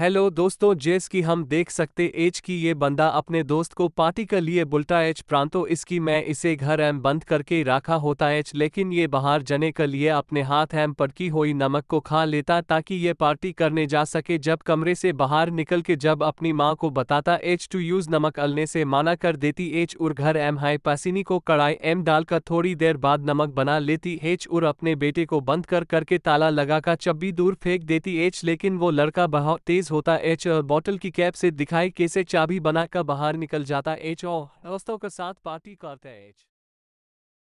hello दोस्तों जेस की हम देख सकते एच की ये बंदा अपने दोस्त को पार्टी के लिए बुलटा एच प्रांतो इसकी मैं इसे घर एम बंद करके रखा होता एच लेकिन ये बाहर जाने के लिए अपने हाथ एम पड़की हुई नमक को खा लेता ताकि ये पार्टी करने जा सके जब कमरे से बाहर निकल के जब अपनी माँ को बताता एच टू यूज नमक अलने से माना कर देती एच उर घर एम हाय पसीनी को कड़ाई एम डालकर थोड़ी देर बाद नमक बना लेती एच उर अपने बेटे को बंद कर करके ताला लगाकर चब्बी दूर फेंक देती एच लेकिन वो लड़का बहुत तेज होता एच और बॉटल की कैप से दिखाई कैसे चाबी बनाकर बाहर निकल जाता एच और दोस्तों के साथ पार्टी करता एच